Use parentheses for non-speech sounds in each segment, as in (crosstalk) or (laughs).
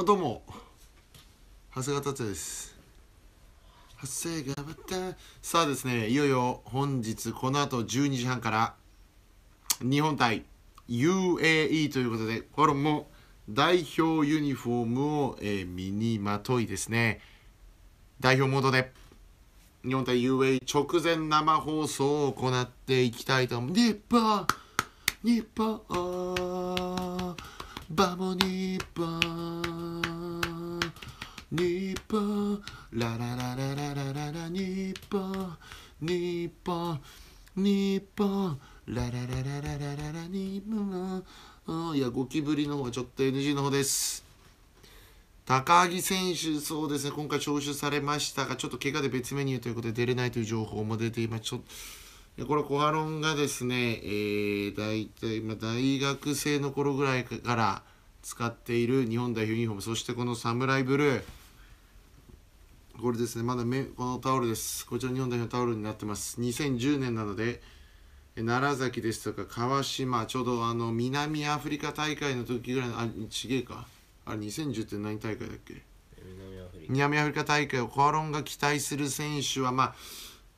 あどうも長谷川達也です長谷川達さあですねいよいよ本日この後12時半から日本対 UAE ということでこれも代表ユニフォームを、え身にまといですね代表モードで日本対 UAE 直前生放送を行っていきたいと思う日本日本バモニッポン、ニッポン、ララララララララニッポン、ニッポン、ニッポーララララララララニッポン。いやゴキブリの方はちょっと NG の方です高木選手、そうですね、今回招集されましたが、ちょっと怪我で別メニューということで出れないという情報も出ています。ちょっとでこれコアロンがですね、えー、大体、まあ、大学生の頃ぐらいから使っている日本代表ユニフォームそしてこのサムライブルーこれですねまだめこのタオルですこちら日本代表のタオルになってます2010年なので奈良崎ですとか川島ちょうどあの南アフリカ大会の時ぐらいのあちげえかあれ2010って何大会だっけ南アフリカ大会をコアロンが期待する選手はまあ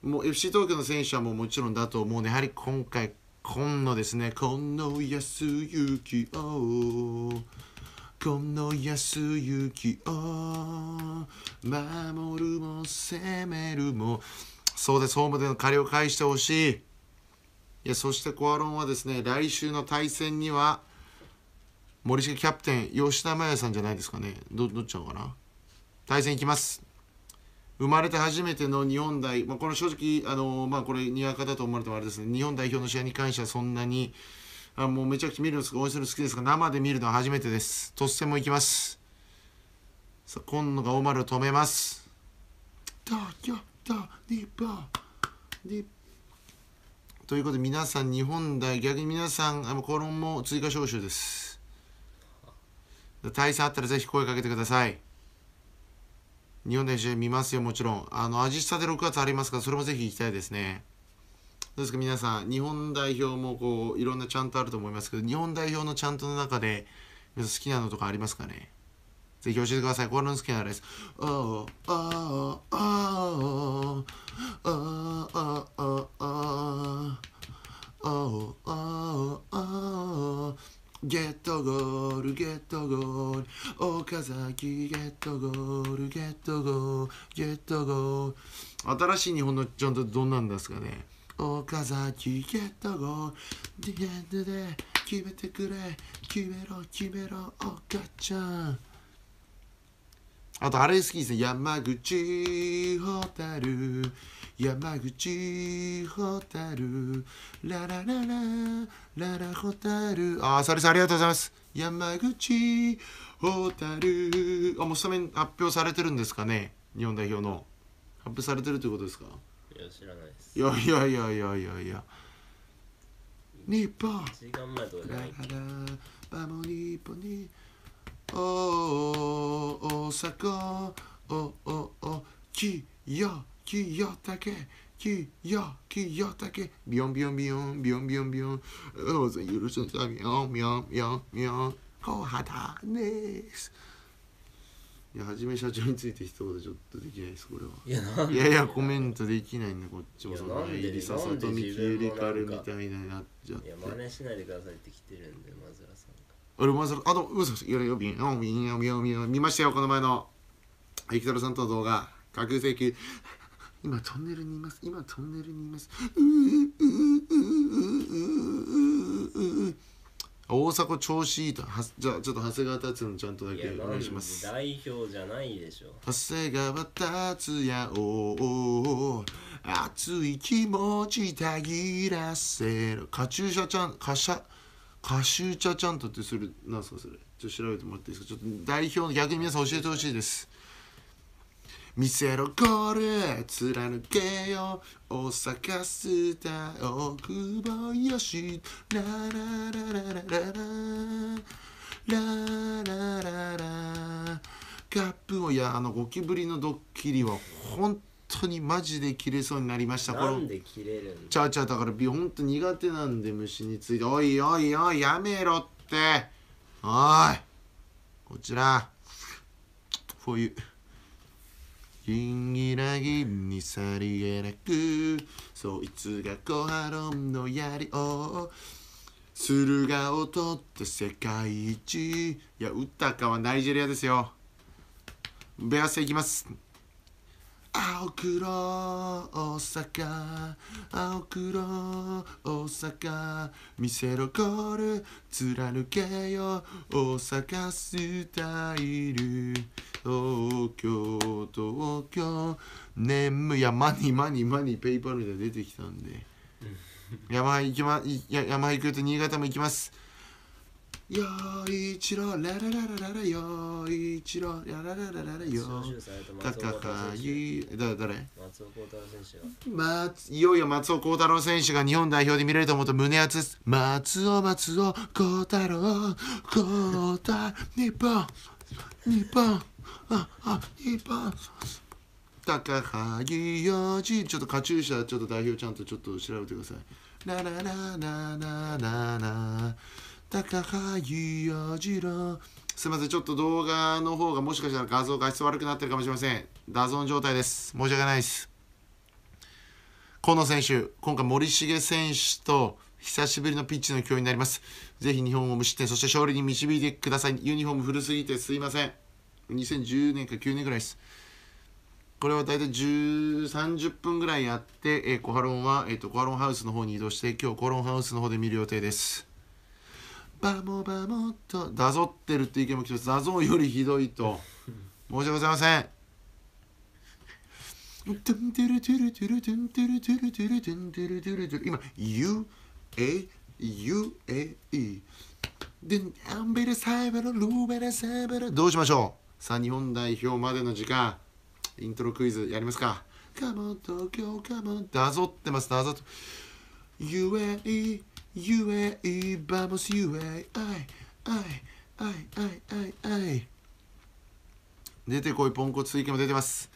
もう FC 東京の選手はもうもちろんだと思うねやはり今回今のですねこの安行をこの安行を守るも攻めるもそうですホームでの借りを返してほしいいやそしてコアロンはですね来週の対戦には森重キャプテン吉田麻也さんじゃないですかねどどっちゃうかな対戦いきます生まれて初めての日本代、まあ、これ正直、あのまあ、これにわかだと思われてもあれですね日本代表の試合に関してはそんなにあもうめちゃくちゃ見るの応援するの好きですが生で見るのは初めてですとっも行きますさあ今野がマルを止めますということで皆さん日本代逆に皆さんあのコロンも追加招集です対戦あったらぜひ声かけてください日本で試合見ますよ、もちろん。あの、アジスタで6月ありますから、それもぜひ行きたいですね。どうですか、皆さん。日本代表もこう、いろんなちゃんとあると思いますけど、日本代表のちゃんとの中で、皆さん好きなのとかありますかねぜひ教えてください。これの好きなのです。おあ、おあ、おあ、おあ、おあ、おあ、おあ、おあ、おーおーおーゲットゴールゲットゴール岡崎ゲットゴールゲットゴールゲットゴール新しい日本のちゃんとどんなんですかね岡崎ゲットゴールディエンドで決めてくれ決めろ決めろ岡ちゃんあとあれ好きですね山口ホタル山口ホタルララララララホタルああサリさんありがとうございます山口ホタルあもうスタメン発表されてるんですかね日本代表の発表されてるということですかいや知らないですいやいやいやいやいや日本時間前とかじゃないラララバモニポニおお大阪おおおきおきよたけきよきよたけビヨンビヨンビヨンビヨンビヨンビヨンどうぞ許すんだみよんみよんみよんみよん小肌ですいやはじめ社長について一言ちょっとできないですこれはいやなんいやいやコメントできないんでこっちもそんいななんでりささとみきゆりかるみたいになっちゃっいや真似しないでくださいって来てるんでマズラさんが俺まさかあと嘘でよよびんよびんよびんよび見ましたよこの前の生きとるさんとの動画架空請求今トンネルにいます今トンネルにいます大阪調子いいとはじゃあちょっと長谷川達也のちゃんとだけお願いします代表じゃないでしょ長谷川達也を熱い気持ちたぎらせるカチューシャちゃんカシャカシューチャちゃんとってそれなんすかそれちょっと調べてもらっていいですかちょっと代表の逆に皆さん教えてほしいです見せろゴール貫けよ大阪スター大久保よしラララララララララララャップをいやあのゴキブリのドッキリは本当にマジで切れそうになりましたなんで切れるんちゃうちゃうだから本当苦手なんで虫についておいおいおいやめろっておいこちらこういう。銀ギラ銀にさりげなくそいつがコハロンの槍を駿河を取って世界一いや打ったかはナイジェリアですよベアスいきます青黒大阪青黒大阪見せろゴール貫けよ大阪スタイル東京東京眠いやマニマニマニペイパルで出てきたんで山行きま山行くと新潟も行きますよいちろララララララよいちろララララララよたかかいだ誰松尾幸太郎選手いよいよ松尾幸太郎選手が日本代表で見れると思うと胸熱で松尾松尾幸太郎幸太日本日本ああ日本たか高萩よじちょっとカチューシャちょっと代表ちゃんとちょっと調べてくださいラララララララ高萩やじらすいませんちょっと動画の方がもしかしたら画像画質悪くなってるかもしれませんダゾン状態です申し訳ないです河野選手今回森重選手と久しぶりのピッチの共有になりますぜひ日本を無失点そして勝利に導いてくださいユニフォーム古すぎてすいません2010年か9年ぐらいですこれは大体30分ぐらいやって、えー、コハロンは、えーと、とコハロンハウスの方に移動して今日コハロンハウスの方で見る予定ですバモバモとだぞってるって意見も来てますだぞよりひどいと申し訳ございません今 UAUAE でアンベルサイバルルーベルサイバルどうしましょうさあ日本代表までの時間イントロクイズやりますかカモン東京カモンだぞってますだぞと UAE UAE, b u b b l e s UAE, ay, ay, ay, ay, ay, ay. 出てこい、ポンコツイケも出てます。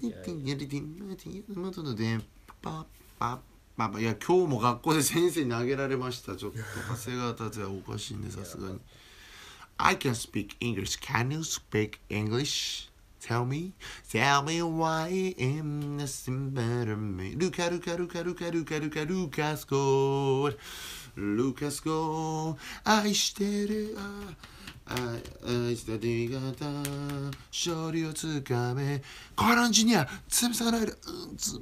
いや今日も学校で先生に投げられましたちょっと長谷川達也おかしいんでさすがに I can speak English can you speak English? Tell me, tell me why I'm nothing better me. Luca, Luca, Luca, Luca, Luca, Luca, Lucas Gold. Lucas Gold. 愛してる。愛した D 型。勝利をつかめ。コアランジュニア、潰される。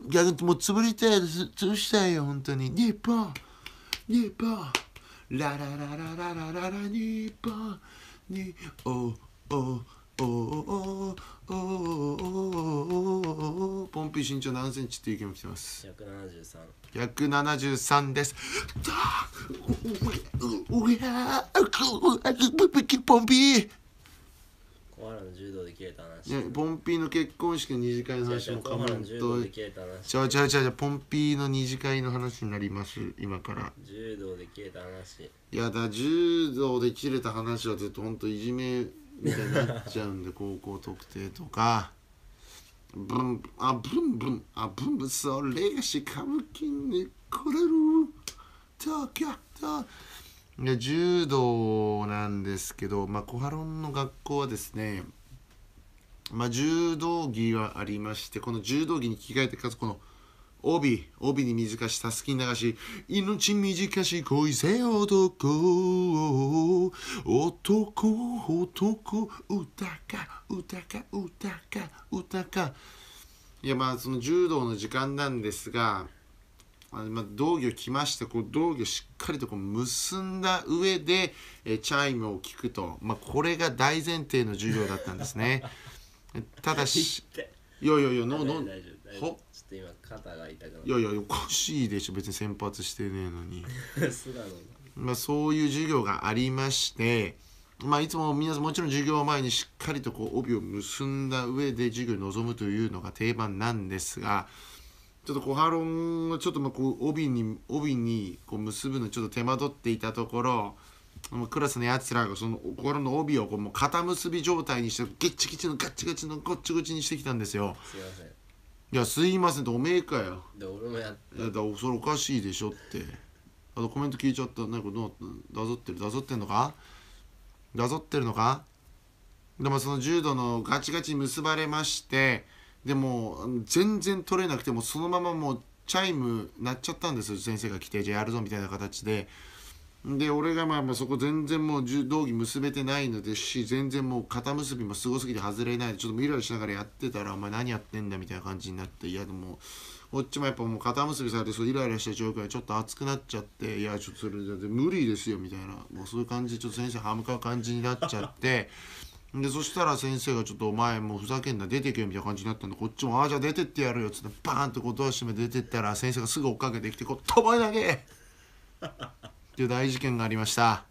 うん、逆にもう潰れたいです。潰したいよ、本当に。日本。日本。ララララララララ日本。に、お、お、お、お、お。おおおおポンピー身長何センチっていう意見も来てます十三。百七十三ですだおおポンピーコアラの柔道でた話、ね、ポンピーの結婚式の二次会の話もかまんとうううポンピーの二次会の話になります今から柔道で切れた話いやだ柔道で切れた話はずっと本当いじめみたいになっちゃうんで高校特定とかブンあブンブンあブンブンそれシー歌舞伎に来れるたきゃた柔道なんですけど、まあ、コハロンの学校はですね、まあ、柔道着はありましてこの柔道着に着替えてかつこの「帯、帯に短し、たすき流し、命短し、恋せ男、男、男、歌か、歌か、歌か、歌か。いや、まあ、その柔道の時間なんですが、あまあ、道着を着まして、こう、道着をしっかりとこう結んだ上で、えチャイムを聞くと、まあ、これが大前提の授業だったんですね。(laughs) ただし、いやいやいや、の、の、ほと今肩が痛くなっいやいやおかしいでしょ別に先発してねえの (laughs) に、まあ、そういう授業がありまして、まあ、いつも皆さんもちろん授業前にしっかりとこう帯を結んだ上で授業に臨むというのが定番なんですがちょっと小ハロンをちょっとまあこう帯に帯にこう結ぶのちょっと手間取っていたところクラスのやつらがその心の帯をこうもう肩結び状態にしてゲッチゲチのガッチガチのゴッチゴチにしてきたんですよ。すいませんいやすいませんっておめえかよで俺もやっていやだそれおかしいでしょってあとコメント聞いちゃったなんかどうなっただぞってるだぞってんのかだぞってるのかでもその重度のガチガチ結ばれましてでも全然取れなくてもそのままもうチャイム鳴っちゃったんですよ先生が来てじゃあやるぞみたいな形でで俺がまあまあそこ全然もう道着結べてないのですし全然もう肩結びもすごすぎて外れないでちょっとイライラしながらやってたら「お前何やってんだ」みたいな感じになっていやでもこっちもやっぱもう肩結びされてそうイライラした状況でちょっと熱くなっちゃって「いやちょっとそれじゃ無理ですよ」みたいなもうそういう感じでちょっと先生歯向かう感じになっちゃって。(laughs) でそしたら先生が「ちょっとお前もうふざけんな出てけよ」みたいな感じになったんでこっちも「ああじゃあ出てってやるよ」っつってバーンってこうドア閉め出てったら先生がすぐ追っかけてきて「こう飛ば投げ!」いう大事件がありました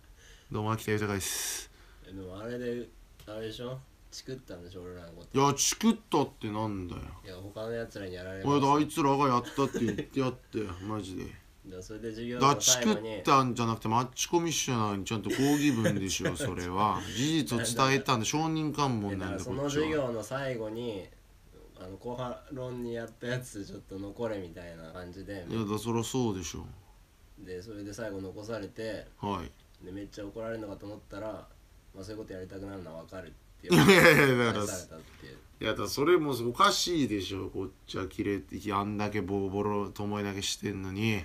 どうも秋田豊ですでもあれであれでしょチクったんでしょ俺らのこといやチクったってなんだよいや他のやつらにやられまあいつらがやったって言ってやってマジでだそれで授業の最後にチクったんじゃなくてマッチコミッショナーにちゃんと抗議文でしょ (laughs) それは事実を伝えたんで証人喚問なんだその授業の最後にあの後半論にやったやつちょっと残れみたいな感じでいやだそりゃそうでしょでそれで最後残されてはいでめっちゃ怒られるのかと思ったら、まあ、そういうことやりたくなるのは分かるっていわ (laughs) やれたっていういやだそれもおかしいでしょこっちはキレてあんだけボロボロ巴だけしてんのに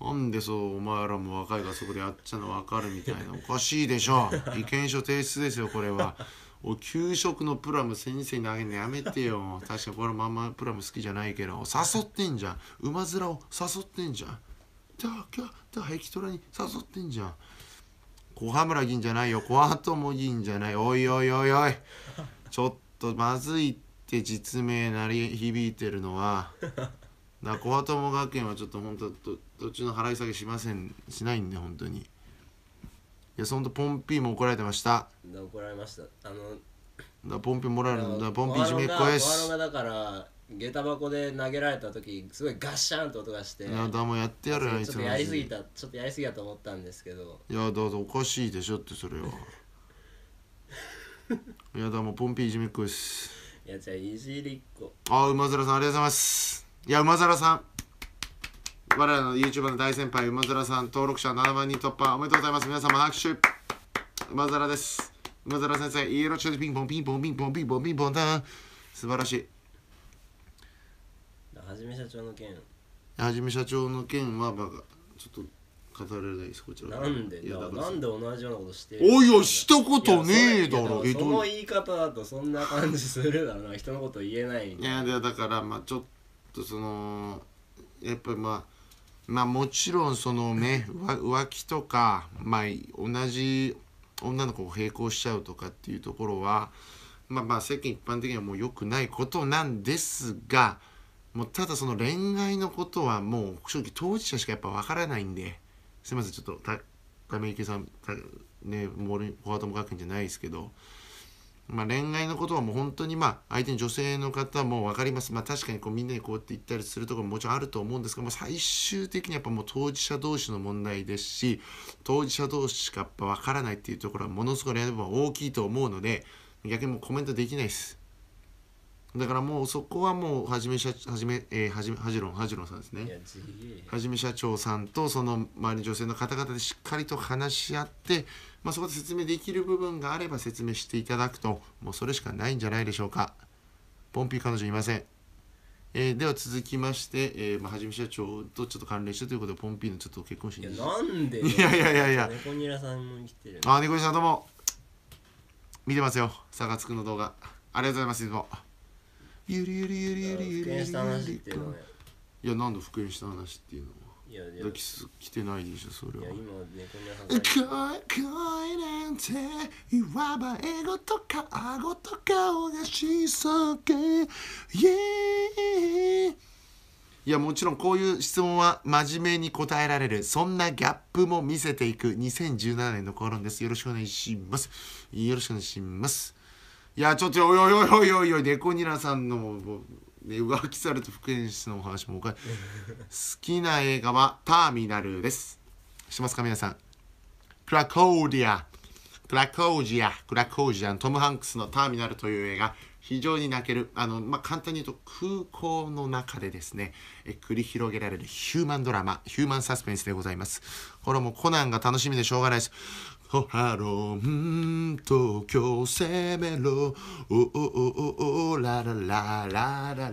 なんでそうお前らも若いからそこでやっちゃうの分かるみたいなおかしいでしょ (laughs) 意見書提出ですよこれはお給食のプラム先生にあげるのやめてよ確かこれまんまプラム好きじゃないけど誘ってんじゃん馬面を誘ってんじゃんじゃあ今日じゃあヘキトラに誘ってんじゃん小羽村議員じゃないよ小友議員じゃないおいおいおいおいちょっとまずいって実名鳴り響いてるのはだ小友学園はちょっと本当と途中ちの払い下げしませんしないんで本当にいやそんとポンピーも怒られてました怒られましたあのだポンピーもらえるんだポンピいじめっこですだから下駄箱で投げられた時すごいガッシャンと音がしていやだもうやってやるよちいつとやりすぎたちょっとやりすぎたと思ったんですけどいやだっておかしいでしょってそれはいやだもうポンピいじめっこですいやじゃあいじりっこあ馬面さんありがとうございますいや馬面さん我らの YouTuber の大先輩馬面さん登録者7万人突破おめでとうございます皆様拍手馬面です馬面先生イエローチューピンポンピンポンピンポンピンポンピンポンだ素晴らしいはじめ社長の件はじめ社長の件はまあちょっと語られないですこちらなんでいやだからなんで同じようなことしてるおいおいしたことねえだろそその言い方だとそんな感じするだろな人のこと言えないいいやだからまあちょっとそのやっぱりまあまあもちろんそのね浮気とかまあ同じ女の子を並行しちゃうとかっていうところはまあまあ世間一般的にはもう良くないことなんですがもうただその恋愛のことはもう正直当事者しかやっぱ分からないんですいませんちょっと亀池さんね森小畑も学園じゃないですけど、まあ、恋愛のことはもう本当にまあ相手に女性の方も分かります、まあ、確かにこうみんなにこうやって言ったりするとこももちろんあると思うんですけど最終的にやっぱもう当事者同士の問題ですし当事者同士しかやっぱ分からないっていうところはものすごいレ部分は大きいと思うので逆にもうコメントできないです。だからもうそこはもうはじめ社はじめ、えー、はじめはじろんはじろんさんですねはじめ社長さんとその周りの女性の方々でしっかりと話し合って、まあ、そこで説明できる部分があれば説明していただくともうそれしかないんじゃないでしょうかポンピー彼女いません、えー、では続きまして、えーまあ、はじめ社長とちょっと関連してということでポンピーのちょっと結婚式いやなんで (laughs) いやいやいやいや猫ニラさんも来てるあ猫ニラさんどうも見てますよ差がつくの動画ありがとうございますいつもゆりゆりゆりゆりゆりゆりいいやなんで復縁した話っていうのはいやいや来てないでしょそれいや今猫話恋恋なんていわば英語とか顎とがしそけイエーイいやもちろんこういう質問は真面目に答えられるそんなギャップも見せていく2017年のコロンですよろしくお願いしますよろしくお願いしますいやちょっとおいおいおいおいおいデコニラさんのもね、浮気されと復縁室のお話もおか好きな映画は「ターミナル」ですしますか皆さんクラコーディアクラコージアクラコージアントム・ハンクスの「ターミナル」という映画非常に泣けるあの、まあ、簡単に言うと空港の中でですねえ繰り広げられるヒューマンドラマヒューマンサスペンスでございますこれもコナンが楽しみでしょうがないですほハロン東京攻めろおおおおおララララララララ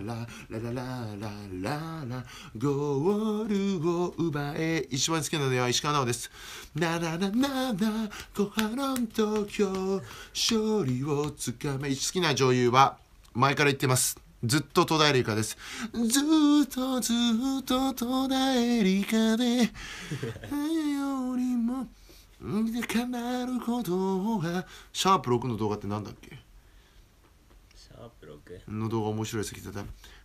ララララゴールを奪え一番好きなのは石川直ですならららら。コハロン東京勝利をつかめ好きな女優は前から言ってますずっと戸田恵梨香です。ずっとずっと戸田恵梨香で、よりもで叶ることがシャープ6の動画ってなんだっけシャープ 6? の動画面白いです聞てた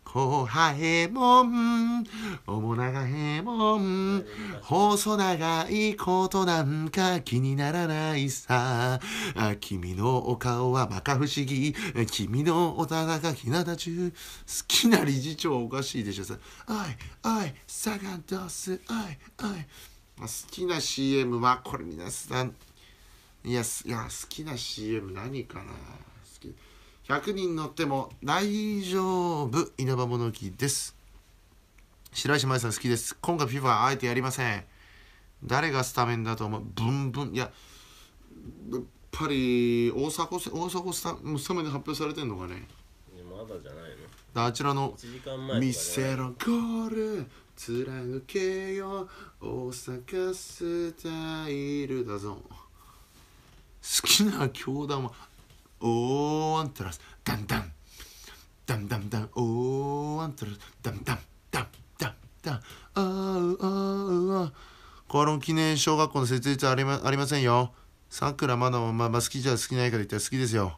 後輩もん面長へモン、細長いことなんか気にならないさ君のお顔はまか不思議君のおたがひなた中好きな理事長おかしいでしょさおいおいサガンドスおいおい好きな CM は、これ皆さん、いや、いや好きな CM 何かな好き。100人乗っても大丈夫。稲葉物置です。白石麻衣さん好きです。今回 FIFA あえてやりません。誰がスタメンだと思うブンブン。いや、やっぱり大阪大阪スタスタメンで発表されてんのかねまだじゃないのあちらの、ね、見せろゴール貫けよ大阪スタイルだぞ好きな教団はオーアントラスダンダンダンダンダンオーアントラスダンダンダンダンダンあうあうあーコロン記念小学校の設立はありまありませんよさくらまだまあまあ好きじゃ好きないから言ったら好きですよ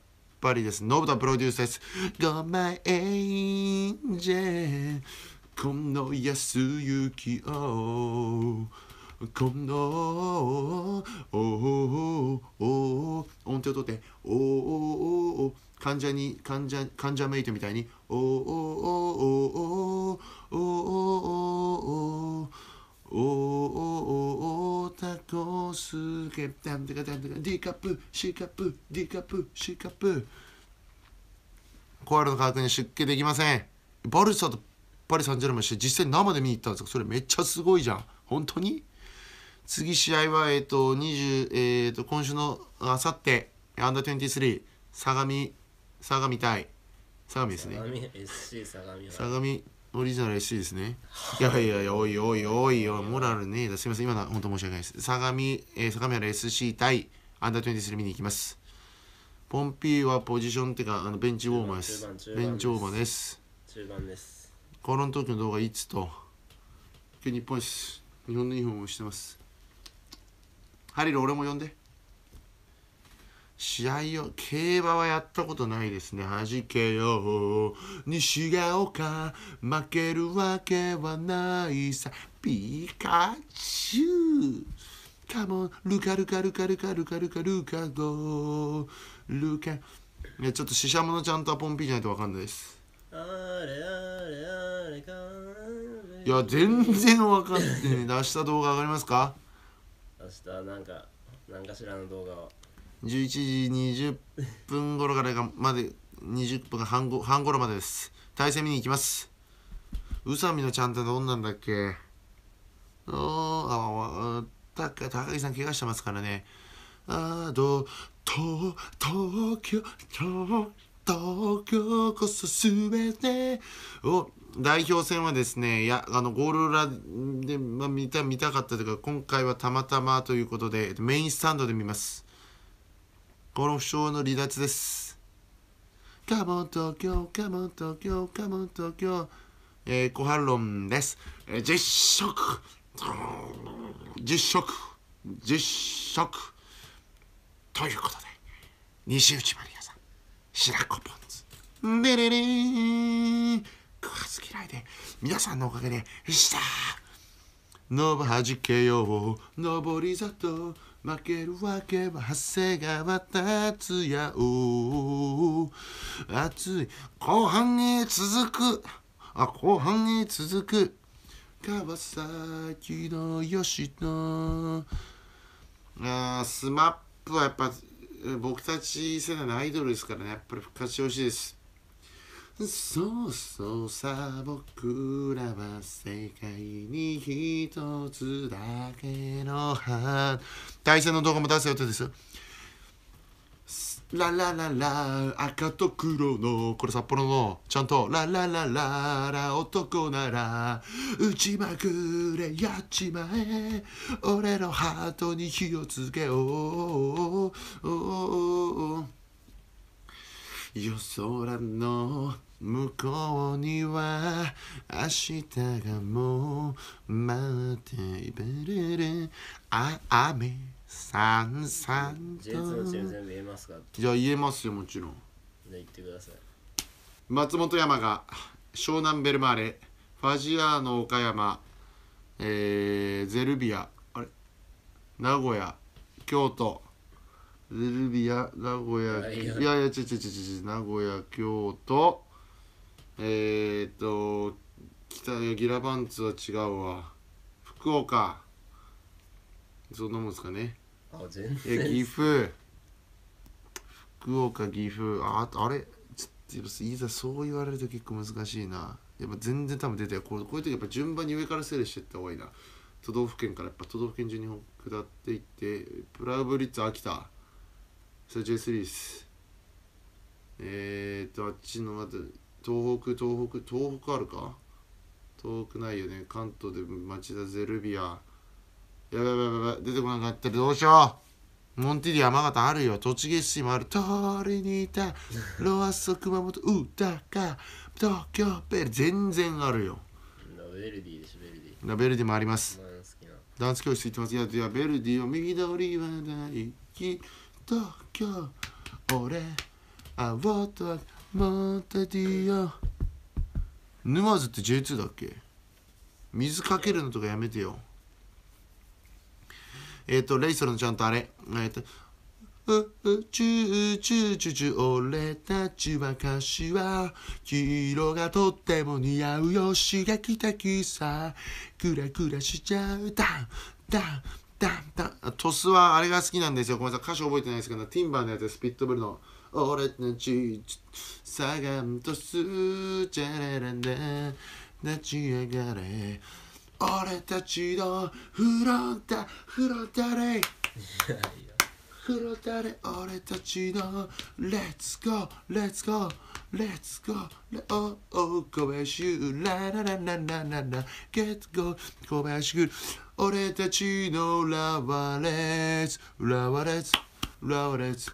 ぱりです。ブ田プロデュースです。ご o my ジェーこの安雪をこの音程とっておお患者に患者患者メイトみたいにおおおおおおおおおおおおタコスケダンデカダンデカ D カップ C カップ D カップ C カップコアラの科学に出家できませんバルサとパリ・サンジェルマンして実際生で見に行ったんですかそれめっちゃすごいじゃん本当に次試合はえっ、ー、と20えっ、ー、と今週のあさってアンダー23相模相模対相模ですね相模 SC 相模相模ノリじゃないしですね。いやいやいや、おいおいおいおい、モラルねえだ。すみません、今のは本当申し訳ないです。相模、えー、相模原 SC 対アンダー23見に行きます。ポンピーはポジションっていうか、あのベンチウォーマーです。ベンチウォーマーです。中盤です。この時の動画いつと、今日日本です。日本の日本をしてます。ハリル、俺も呼んで。試合を、競馬はやったことないですね。弾けよう、西が丘、負けるわけはないさ、ピカチュウ。カモン、ルカルカルカルカルカルカルカゴー、ルカ。ね、ちょっとししゃものちゃんとはポンピーじゃないとわかんないです。いや、全然わかんない、出した動画わかりますか明日なんか、なんかしらの動画を。11時20分頃からがまで20分半ご半までです対戦見に行きます宇佐美のちゃんってどんなんだっけおあた高木さん怪我してますからねあど東京東東京こそ全てを代表戦はですねいやあのゴール裏で、まあ、見た見たかったというか今回はたまたまということでメインスタンドで見ますゴルフ賞の離脱です。カモン東京、カモン東京、カモン東京。えー、小春論です。えー、実食実食実食ということで、西内まりやさん、白子ポン酢。でれれー食わず嫌いで、皆さんのおかげで、したのばはじけよう、のぼりざと。負けるわけは長谷川達也を熱い後半に続くあ後半に続く川崎の吉野あスマップはやっぱ僕たち世代のアイドルですからねやっぱり復活してほしいですそうそうさ僕らは世界に一つだけの花対戦の動画も出す予定ですララララ赤と黒のこれ札幌のちゃんとラララララ男なら打ちまくれやっちまえ俺のハートに火をつけようそらの向こうには明日がもう待っているるあ雨さんさんと J2 のチーム全部言えますかじゃあ言えますよもちろんじゃ言ってください松本山が湘南ベルマーレファジアーノ岡山、えー、ゼルビアあれ名古屋京都ゼルビア名古屋いやいやちちちちち名古屋京都えー、っと北ギラバンツは違うわ福岡そんなもんですかねあ全然岐阜福岡岐阜ああれちょっといざそう言われると結構難しいなやっぱ全然多分出てこうこういう時やっぱ順番に上から整理していった方がいいな都道府県からやっぱ都道府県順に下っていってプラブリッツ秋田それ J3 ですえー、っとあっちのまず東北東北東北あるか東北ないよね関東で町田ゼルビアやばいやばいやばい出てこなくなってるどうしようモンティリ山形あるよ栃木市もある通りにいたロアッソ熊本うたか東京ベル全然あるよベルディでしょベルディラベルディもありますダンス教室行ってますいやいベルディは右通りはないき東京俺あ、青と赤またディア沼津って J2 だっけ水かけるのとかやめてよえっ、ー、とレイソルのちゃんとあれえっ、ー、とううちゅうちゅうちゅちゅ俺たちはは黄色がとっても似合うよしがきたきさクラクラしちゃうダンダンダンダントスはあれが好きなんですよごめんなさい歌詞覚えてないですけどティンバーのやつスピットブルの「俺たちサガンとスチャレランで立ち上がれ俺たちのフロンタフロンタレイフロンタレイ俺たちのレッツゴーレッツゴーレッツゴーレオオ小林優ラララララララゲットゴー小林優俺たちのラワレッツラワレッツラワレッツ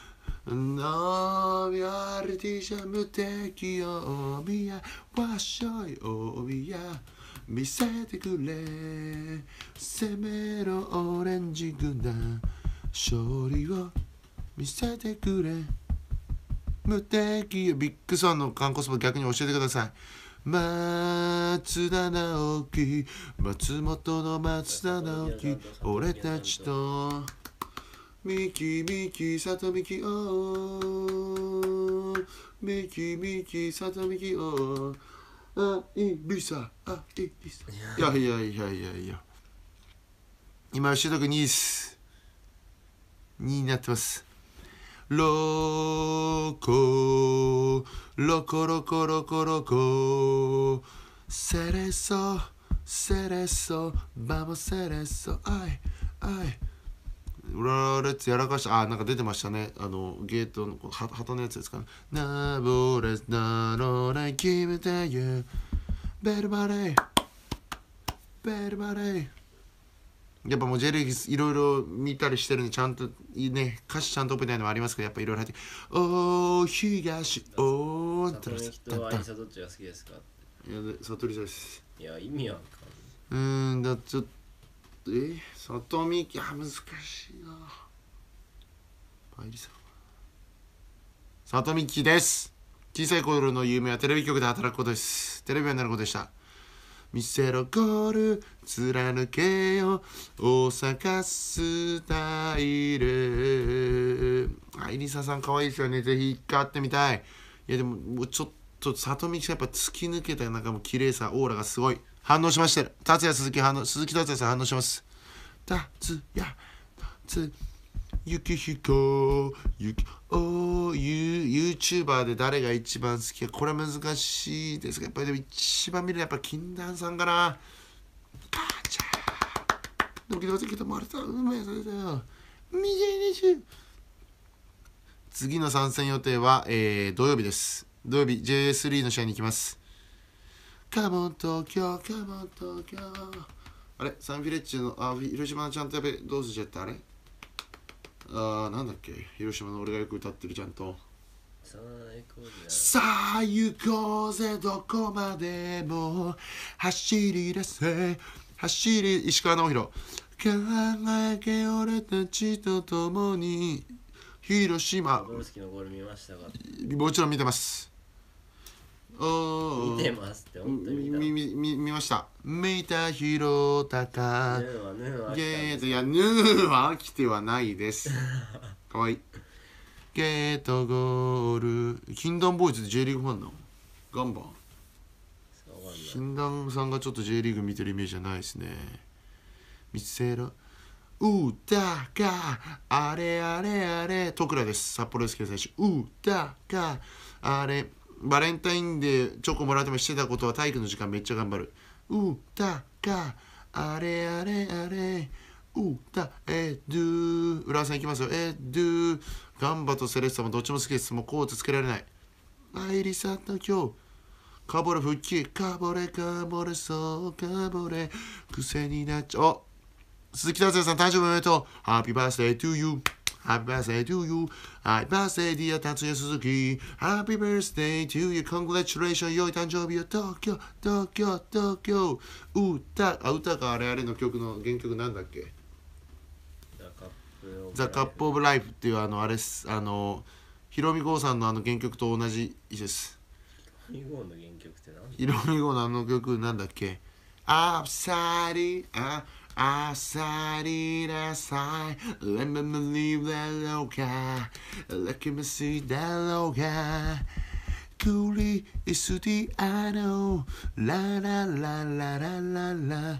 のミアルティシャ無敵を、おやわっしょいおみや見せてくれ攻めろオレンジ軍団勝利を見せてくれ無敵ビッグソンの観光スポット逆に教えてください松田直樹松本の松田直樹俺たちとミキミキサトミキオミキミキサトミキオあいりさあいりさいやいやいやいやいや今吉田君2です2になってますロコロコロコロコロコセレソセレソバモセレソアイアイうられつやらかしたあなんか出てましたねあのゲートの旗のやつですかね「ナボレスナロレ決めてゆベルバレーベルバレー」やっぱもうジェリギスいろいろ見たりしてるんでちゃんとね歌詞ちゃんと覚えないのもありますけどやっぱいろいろ入って「おー東おー」って言ったら「どっちが好きですか?」いや、悟りです。いや、意味わかんない。うんだ、ちょっと。え里見きあ難しいなイリさん里見きです小さい頃の夢はテレビ局で働くことですテレビはなることでした見せろゴール貫けよ大阪スタイルあいりささん可愛いですよねぜひ一回会ってみたいいやでももうちょっと里見きやっぱ突き抜けたなんかもう綺麗さオーラがすごい反応しましてる。達也鈴木反応、鈴木達也さん反応します。達也、達也、雪彦、雪、おー、ユーチューバーで誰が一番好きか、これは難しいですが、やっぱりでも一番見るのはやっぱ禁断さんかな。母ちゃん、ドキドキ止まれた、うめえ、それだよ。右にし次の参戦予定は、えー、土曜日です。土曜日 J3 の試合に行きます。カモン東京カモン東京あれサンフィレッジのあ広島のちゃんとやべどうぞじゃったあれあーなんだっけ広島の俺がよく歌ってるちゃんとさあ行こうぜどこまでも走り出せ走り石川直弘考えけ俺たちと共に広島もちろん見てます見てますって本当に見見ました「見たひろたか」ヌーはヌーはきゲートいやヌーは飽きてはないですかわ (laughs) いいゲートゴール禁断ボーイズで J リーグファンなのガンバン禁断さんがちょっと J リーグ見てるイメージじゃないですね見せろうたがあれあれあれ徳良です札幌ですけど最初うたがあれバレンタインでチョコもらってもしてたことは体育の時間めっちゃ頑張る。うたか、あれあれあれ、うた、えどゥ浦和さんいきますよ。えどゥガンバとセレッサもどっちも好きです。もうコートつけられない。アイリさんの今日、かぼれ復帰、かぼれかぼれそうかぼれ、癖になっちゃう。鈴木達也さん誕生日おめでとう。ハッピーバースデートゥーユー。Happy birthday to you. Happy birthday dear 達也鈴木。Happy birthday to you. Congratulations. 良い誕生日よ。東京、東京、東京。歌、あ、歌かあれあれの曲の原曲なんだっけ The Cup of Life っていうあのあれあのヒロミ号さんのあの原曲と同じです。ヒロミ号の原曲って何ヒロミ号のあの曲なんだっけ ?Upside, ah, I sat it aside. Let me believe that loca. Let me see that loca. Coolly is the I know. La la la la la la la.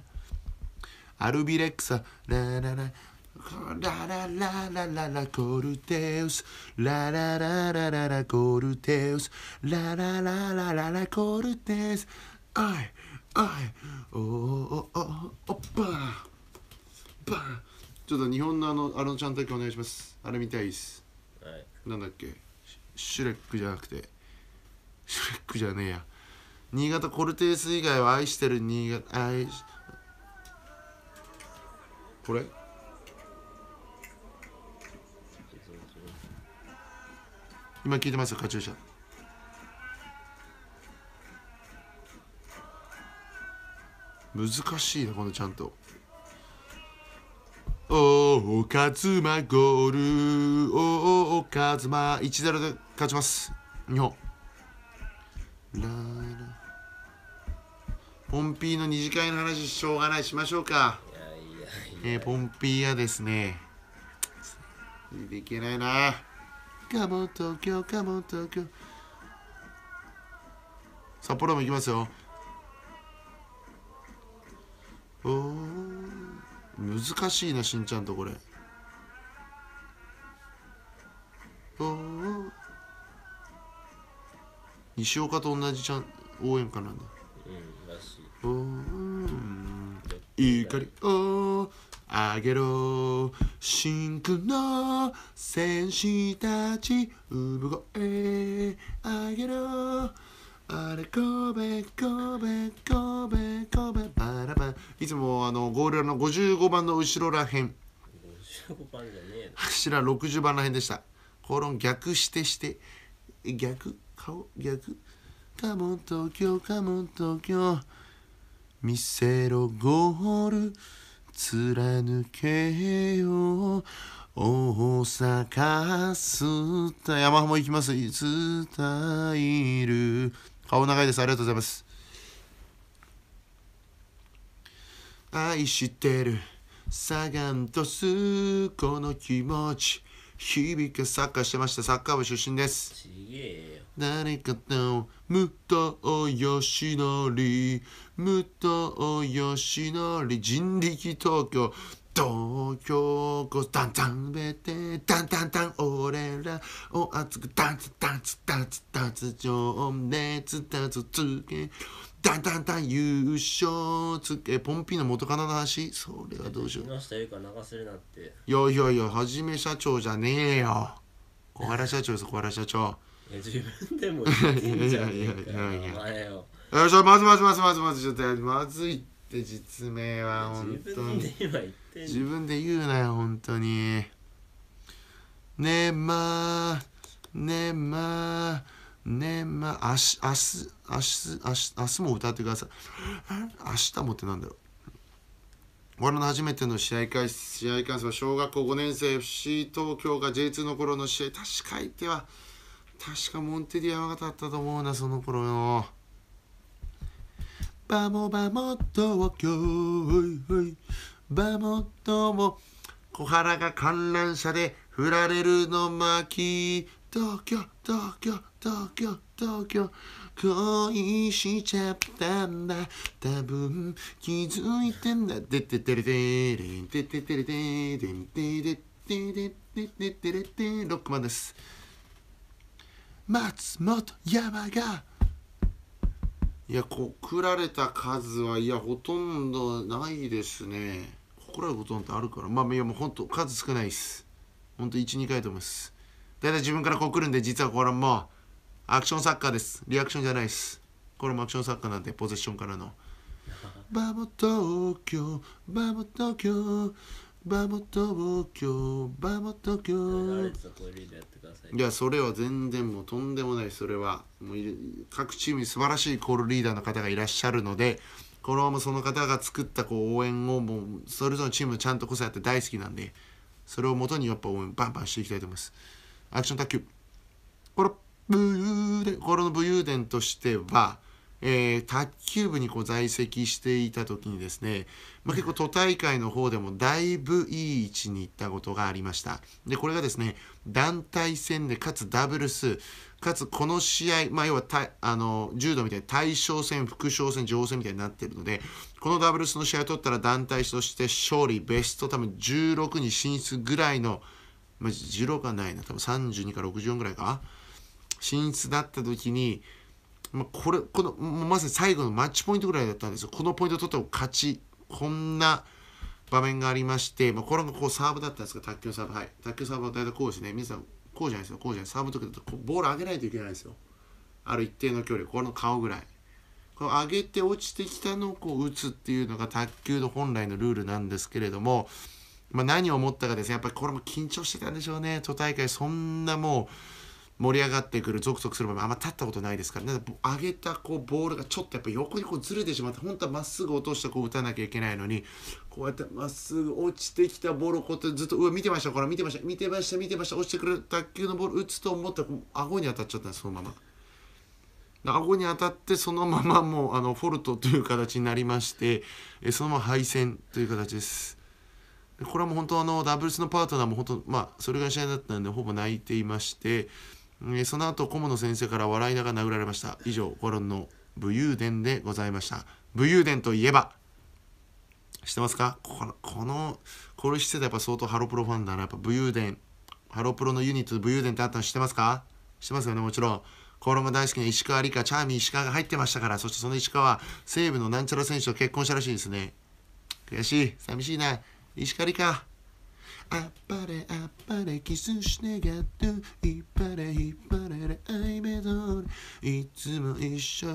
アルビレクサ、ラララ、ララララララコルテウス、ララララララコルテウス、ララララララコルテウス、おい、おい。おおおおおバンバンちょっと日本のあのあのちゃんだけお願いしますあれ見たいっす、はい、なんだっけシュレックじゃなくてシュレックじゃねえや新潟コルテース以外は愛してる新潟愛しこれ今聞いてますよカチューシャ難しいなこのちゃんとおかずまゴールおかずま1-0で勝ちます日本ララポンピーの二次会の話しょうがないしましょうかえポンピーはですねいけないなカモ東京カモ東京札幌も行きますようん難しいなしんちゃんとこれうん西岡と同じちゃん応援歌なんだうんらしいうん怒りをあげろ真空の戦士たち産声あげろあれ神戸神戸神戸神戸パラパいつもあのゴールの55番の後ろらへん55番じゃねえ柱60番らへんでした口論逆してして逆顔逆カモン東京カモン東京見せろゴール貫けよ大阪スタイル山浜行きますスタイル顔長いです。ありがとうございます。愛してる。サガンとすこの気持ち。響かサッカーしてました。サッカー部出身です。誰かと武藤義則、武藤義則、人力東京、東京こダンダンべてダンダンダン俺らを熱くダンツダンツダンツダンツ情熱ダンツつけダンダンダン優勝つけポンピーの元カノの話それはどうしよう流せるなっていやいやいやはじめ社長じゃねえよ小原社長です小原社長いや自分でも言ってんじゃねえいやいやいやいやお前よしまずまずまずまずまずちょっとまずいって実名は本当に自分で言うなよ本当にねまねまねま明日明日明日明日明日も歌ってください明日もってなんだろう俺の初めての試合開試合観戦は小学校5年生 FC 東京が J2 の頃の試合確か相手は確かモンテディアがだったと思うなその頃のバモバモ東京バモットも小腹が観覧車で振られるの巻東京東京東京東京恋しちゃったんだ多分気づいてんだでててれてれんてててれてれんてててれててれてロックマンです松本山がいや告られた数はいやほとんどないですねこらえることなんてあるからまあいやもう本当、数少ないです本当、と12回と思います大体自分からこう来るんで実はこれもうアクションサッカーですリアクションじゃないですこれもアクションサッカーなんでポゼッションからのバボ東京バボ東京バボ東京バボ東京いやそれは全然もうとんでもないそれはもう各チームに素晴らしいコールリーダーの方がいらっしゃるのでこのままその方が作ったこう応援をもうそれぞれのチームちゃんとこそやって大好きなんでそれをもとにやっぱ応援バンバンしていきたいと思います。アクション卓球この武勇伝この武勇伝としてはえー、卓球部にこう在籍していた時にですね、まあ、結構都大会の方でもだいぶいい位置に行ったことがありましたでこれがですね団体戦でかつダブルスかつこの試合、まあ、要はあの柔道みたいに対象戦副将戦女王戦みたいになっているのでこのダブルスの試合を取ったら団体として勝利ベスト多分16に進出ぐらいの、まあ、16はないな多分32か64ぐらいか進出だった時にまあ、これこのまさに最後のマッチポイントぐらいだったんですよこのポイント取っても勝ちこんな場面がありまして、まあ、これがこうサーブだったんですか卓球サーブはい卓球サーブは大体こうですね皆さんこうじゃないですよこうじゃないサーブの時だとボール上げないといけないんですよある一定の距離この顔ぐらいこの上げて落ちてきたのをこう打つっていうのが卓球の本来のルールなんですけれども、まあ、何を思ったかですねやっぱりこれも緊張してたんでしょうね都大会そんなもう盛り上がってくるゾクゾクする場面あんま立ったことないですから、ね、上げたこうボールがちょっとやっぱ横にこうずれてしまって本当はまっすぐ落としてこう打たなきゃいけないのにこうやってまっすぐ落ちてきたボールをこうやってずっとわ、見てましたから見てました見てました見てました落ちてくる卓球のボール打つと思ったら顎に当たっちゃったんですそのまま。顎に当たってそのままもうあのフォルトという形になりましてえそのまま敗戦という形です。これはもう本当あのダブルスのパートナーも本当まあそれが試合だったんでほぼ泣いていましてえその後顧問の先生から笑いながら殴られました以上コロンの武勇伝でございました武勇伝といえば知ってますかこのこのこれ知ってたやっぱ相当ハロプロファンだなやっぱ武勇伝ハロプロのユニットで武勇伝ってあったの知ってますか知ってますよねもちろんコロンが大好きな石川理香チャーミー石川が入ってましたからそしてその石川は西武のなんちゃら選手と結婚したらしいですね悔しい寂しいな石川か。あっぱれあっぱれキスしてがっていっぱれ引っ張れる愛メドいつも一緒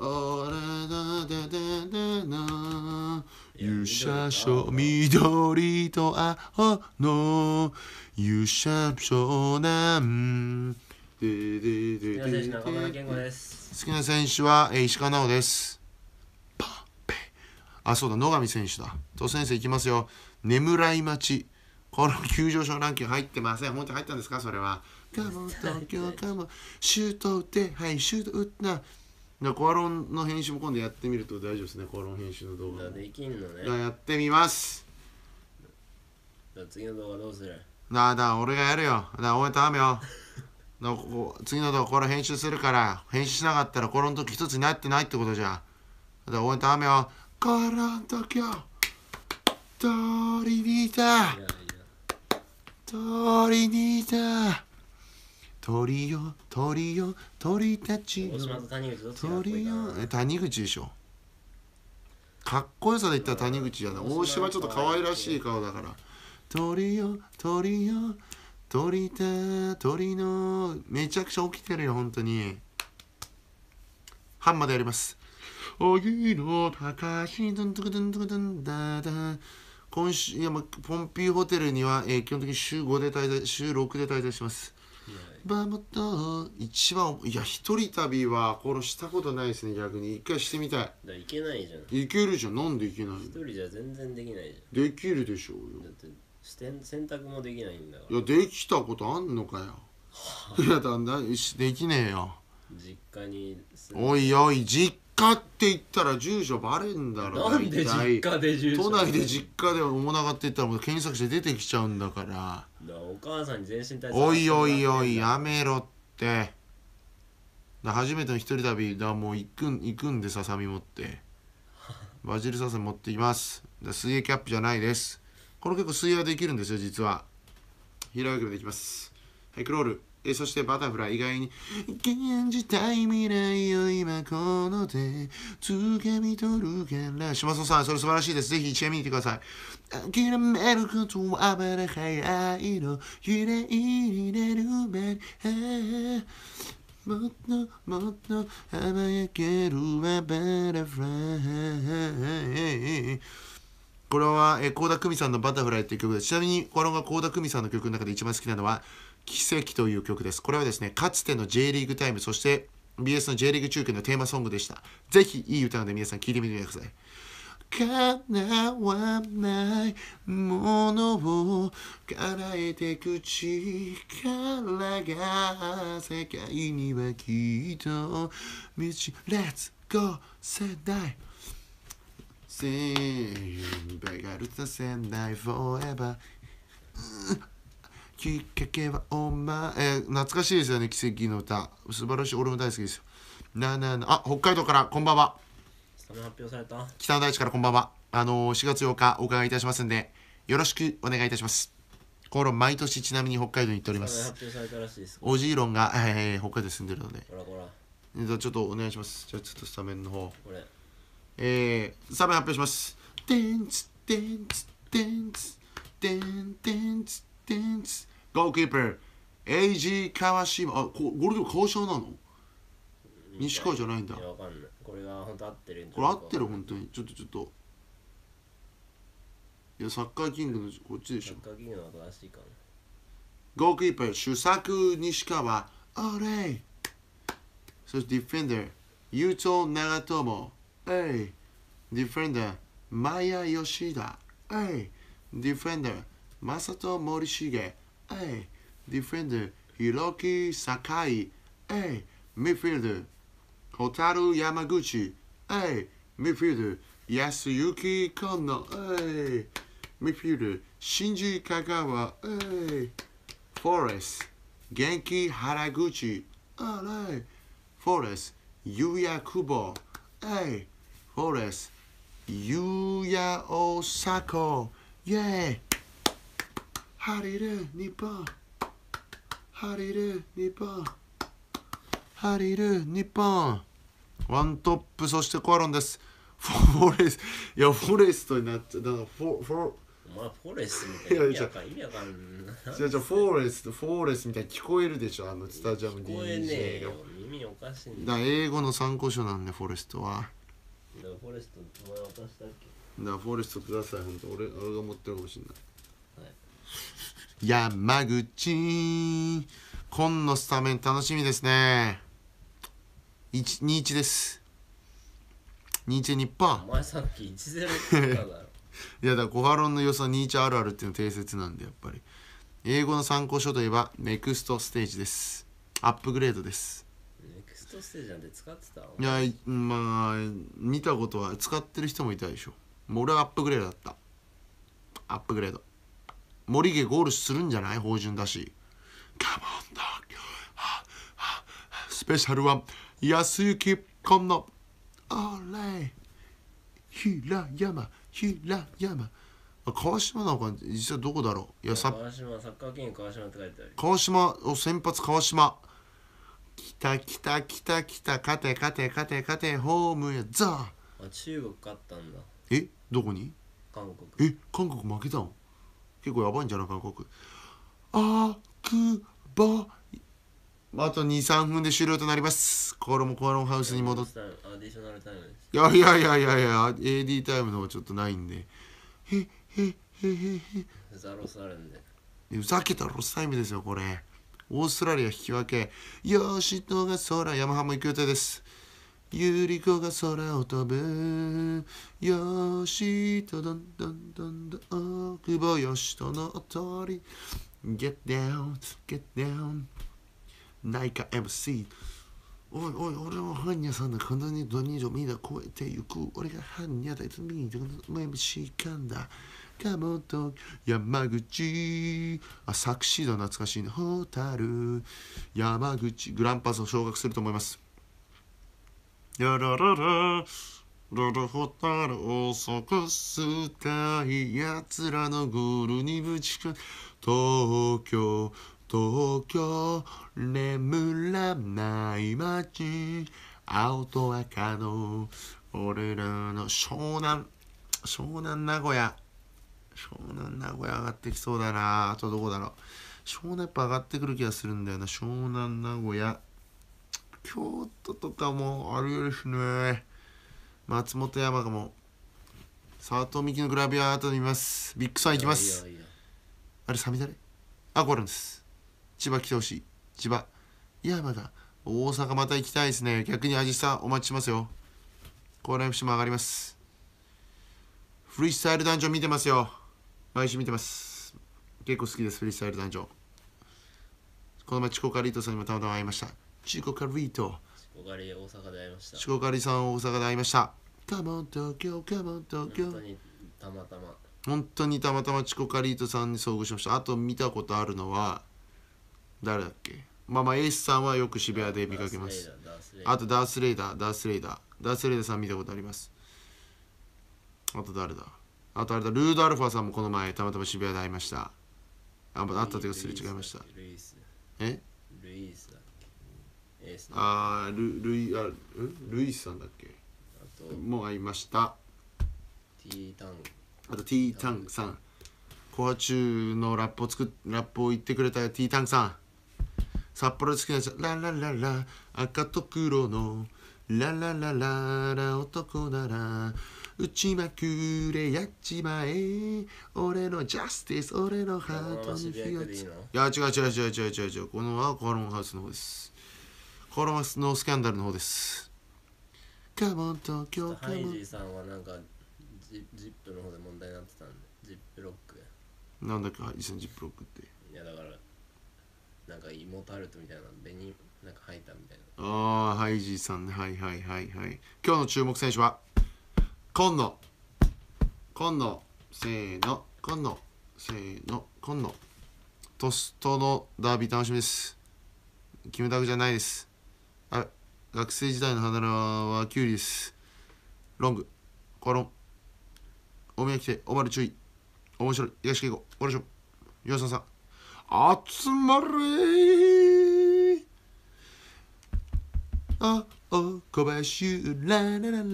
俺だだだだし勇者書緑と青の勇者湘南好きな選手は石川央ですあそうだ野上選手だと先生いきますよ眠らい待ちこの急上昇ランキング入ってません本当に入ったんですかそれはカモン東京カモンシュート打ってはいシュート打ったなコアロンの編集も今度やってみると大丈夫ですねコアロン編集の動画できんのねやってみます次の動画どうするなあだ俺がやるよだえた頼むよのこ次の動画これ編集するから編集しなかったらこの時一つになってないってことじゃだ応援頼むよコアロン東京鳥にいた鳥にいた鳥よ鳥よ鳥たち鳥よ谷口でしょかっこよさで言ったら谷口じゃない大島ちょっと可愛らしい顔だから鳥よ鳥よ鳥た鳥のめちゃくちゃ起きてるよ本当にハンマーでやりますおぎのたかしどんとくどんとくどんだだ今週いや、まあ、ポンピーホテルには、えー、基本的に週5で滞在週6で滞在しますバムと一番いや一人旅はこれしたことないですね逆に一回してみたいだいけないじゃんいけるじゃんなんでいけない一人じゃ全然できないじゃんできるでしょうよだってして洗濯もできないんだからいやできたことあんのかよ (laughs) いやだんだんできねえよ実家においおい実家って言ったら住所バレんだろなんで実家で住所都内で実家でながって言ったらもう検索して出てきちゃうんだからお母さんに全身対策おいおいおいやめろって初めての一人旅だもう行く行くんでささみ持って (laughs) バジルささみ持っています水泳キャップじゃないですこれ結構水泳はできるんですよ実は平泳ぎもできますはいクロールえそしてバタフライ以外に現じたい未来を今この手けみとるから島曽さんそれ素晴らしいですぜひ一夜見にてください諦めることはまだ早いの綺麗にれるまでもっともっと甘やけるはバタフライこれは、えー、高田久美さんの「バタフライ」っていう曲ですちなみにこのが高田久美さんの曲の中で一番好きなのは「奇跡という曲です。これはですね、かつての J リーグタイム、そして BS の J リーグ中継のテーマソングでした。ぜひいい歌なので皆さん聴いてみてください。叶わないものを叶えてく力が世界にはきっと道。Let's go 世代せーバガルさせな forever きっかけはお前、えー、懐かしいですよね、奇跡の歌。素晴らしい、俺も大好きですよ。なななあ、北海道から、こんばんは。北の大地からこんばんは。あのー、4月8日、お伺いいたしますんで、よろしくお願いいたします。この毎年ちなみに北海道に行っております。おじいろんが、えー、北海道に住んでるので。ららちょっとお願いします。じゃちょっとスタメンの方。えー、スタメン発表します。でんつでんつでんつでんでんつでんつゴールキーパー、エイジー・カワあ、こゴールキーパー川島なの西川じゃないんだ。いや、わかんない。これが本当合ってるこれ合ってる、本当に。ちょっとちょっと。いや、サッカーキングのこっちでしょ。サッカーキングの方しいかな。ゴーキーパー、主作西川、あれそしてディフェンダー、優勝長友、えい。ディフェンダー、マヤシダ、えい。ディフェンダー、モリ森重、A. Defender Hiroki Sakai A. Midfielder Hotaru Yamaguchi A. Midfielder Yasuyuki Kono A. Midfielder Shinji Kagawa A. Forest Genki Haraguchi A. Forest Yuya Kubo A. Forest Yuya Osako Yay! ー。ハリ日本晴パー。日本ル、れる日本ワントップそしてコアロンですフォレスいやフォレストになっちゃうだからフォフォまあフォレスみたいな意味わかんないじゃじゃフォレストフォレスみたいに聞こえるでしょあのスタジアム DJ が聞こえねえ耳おかしいだ英語の参考書なんでフォレストはだフォレストお前渡したっけだフォレストください本当俺俺が持ってるかもしれない山口今のスタメン楽しみですね2-1です2-1日本お前さっき1-0って言っただろ (laughs) いやだからコハロンの良さ2-1あるあるっていうの定説なんでやっぱり英語の参考書といえばネクストステージですアップグレードですネクストステージなんて使ってたいやまあ見たことは使ってる人もいたでしょもう俺はアップグレードだったアップグレード森毛ゴールするんじゃない芳醇だし。カモンドスペシャルは安行こんの、あれ、ひらやま、ひらやま。川島なんか実はどこだろういやさ川島サッカーキン川島って書いてある川島を先発川島きたきたきたきた勝て勝て勝て勝てホームへザあ中国勝ったんだえどこに韓国え韓国負けたん結構やばいんじゃないかな、ここ。あくば、あと2、3分で終了となります。コロもコロンハウスに戻って。いやいやいやいやいや、AD タイムの方ちょっとないんで。へへへへへ。ザロスあるんで。ふざけたロスタイムですよ、これ。オーストラリア引き分け。よーし、動画、ー、ヤマハも行く予定です。ゆり子が空を飛ぶ。よしとどんどんどんどんよしとの通り。Get down, get down. 内科 MC。おいおい、俺はハンさんだ。簡単にどにじょみんな超えてゆく。俺がハンニだ。いつみんなの MC かんだ。かもと山口。あ、作詞だ。懐かしいね。ホタル。山口。グランパスを昇格すると思います。やらららロロホタルを底しかい奴らのゴールにぶちか東京東京眠らない街青と赤の俺らの湘南湘南名古屋湘南名古屋上がってきそうだなあとどこだろう湘南やっぱ上がってくる気がするんだよな湘南名古屋京都とかもあるよですね松本山がも佐藤美希のグラビアアートで見ますビッグさんいきますあれサミダレあこれです千葉来てほしい千葉いやまだ大阪また行きたいですね逆に味さお待ちしますよコーラ FC も上がりますフリースタイルダンジョン見てますよ毎週見てます結構好きですフリースタイルダンジョンこの町コカリートさんにもたまたま会いましたチコカリとチコカリ大阪で会いましたシコカリさん大阪で会いましたカモン東京カモン東京本たまたま本当にたまたまチコカリートさんに遭遇しましたあと見たことあるのは誰だっけまあまあエースさんはよく渋谷で見かけますあとダースレイダーダースレイダーダースレイダーさん見たことありますあと誰だあとあれだルードアルファさんもこの前たまたま渋谷で会いましたああったというかすれ違いましたえルイースだエースああールルイあんルイスさんだっけともう会いましたータンあとータンクさんコア中のラップを作っラップを言ってくれたティータンクさん札幌好きな人ララララ赤と黒のラララララ男なら打ちまくれやっちまえ俺のジャスティス俺のハートに火をつけいや違う違う違う違う違う違うこのはコロンハウスの方ですコロマスのスキャンダルの方ですカモン東京カハイジーさんはなんかジジップの方で問題になってたんでジップロックなんだっけハイジーさんジップロックっていやだからなんか芋タルトみたいな紅なんか吐いたみたいなああハイジーさんねはいはいはいはい今日の注目選手は今野今野せーの今野せーの今野トストのダービー楽しみです決めたくじゃないですあ学生時代の花はキュウリスロング、コロン、お宮来て、おまる注意、面白い、東稽古、おらしょ、よささん、集まれーあ、お、小林優、ラララララララ、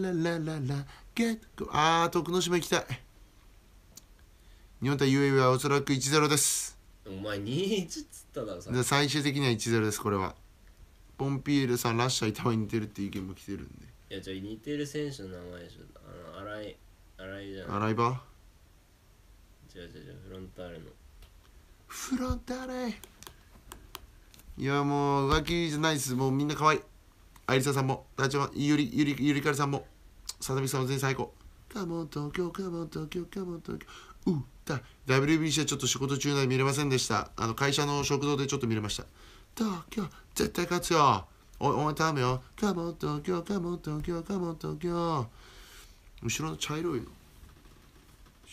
ゲット、あー、徳之島行きたい。日本対 u a v はおそらく1-0です。お前2-1っつっただろ、最終的には1-0です、これは。ポンピールさんラッシャー板場に似てるっていう意見も来てるんでいやじゃあ似てる選手の名前でしょあの洗いじゃん洗い場違う違う違うフロンターレのフロンターレいやもう浮気じゃないですもうみんな可愛いアリサさんも大チョウゆりゆりゆりかるさんもささみさんも全員最高カモン東京カモン東京カモン東京うだ WBC はちょっと仕事中なで見れませんでしたあの会社の食堂でちょっと見れました東京絶対勝つよおお前頼むよカモン東京カモン東京カモン東京後ろの茶色いの後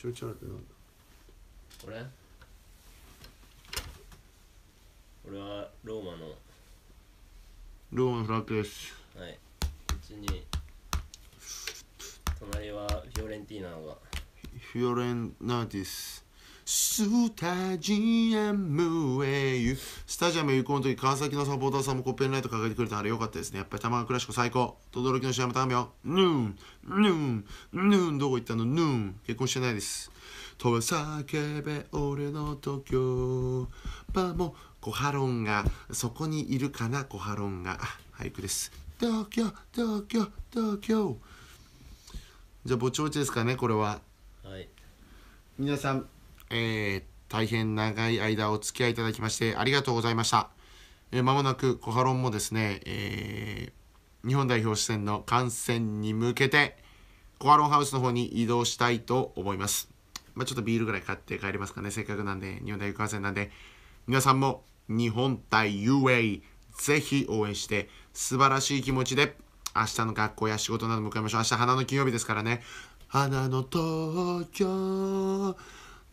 ろ茶色ってなんだこれ俺はローマのローマのフラッグですはいうちに隣はフィオレンティーナがフィオレンナーティススタジアムへ行スタジアムへ行こうの時川崎のサポーターさんもコペンライト掲げてくれたあれ良かったですねやっぱり玉川クラシク最高轟の試合も頼むよヌーンヌーンヌーンどこ行ったのヌーン結婚してないですとば叫べ俺の東京パもコハロンがそこにいるかなコハロンが俳句です東京東京東京じゃあぼちぼちですかねこれははい皆さんえー、大変長い間お付き合いいただきましてありがとうございました。えー、間もなくコハロンもですね、えー、日本代表出演の観戦に向けて、コハロンハウスの方に移動したいと思います。まあ、ちょっとビールぐらい買って帰りますかね。せっかくなんで、日本代表観戦なんで、皆さんも日本対 UA、ぜひ応援して、素晴らしい気持ちで、明日の学校や仕事なども迎えましょう。明日、花の金曜日ですからね。花の東京。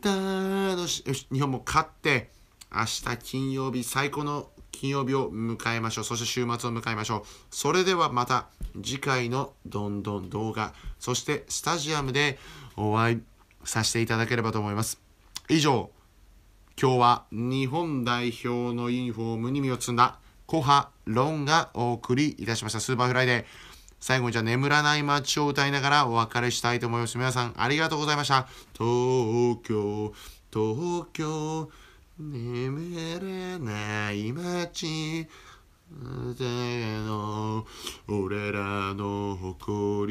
ったどしよし日本も勝って明日金曜日最高の金曜日を迎えましょうそして週末を迎えましょうそれではまた次回のどんどん動画そしてスタジアムでお会いさせていただければと思います以上今日は日本代表のユニフォームに身を包んだコハロンがお送りいたしましたスーパーフライデー最後にじゃあ眠らない街を歌いながらお別れしたいと思います。皆さんありがとうございました。東京、東京、眠れない街。の俺らの誇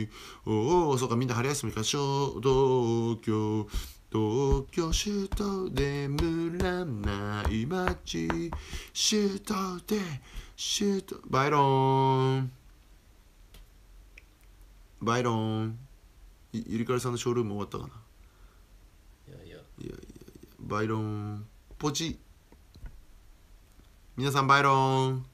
りおおそうかみんな春休みか小東京東京首都で眠らない街首都で首都バイロンバイロンゆりかりさんのショールーム終わったかないやいやいやいやバイロンポチ皆さんバイロン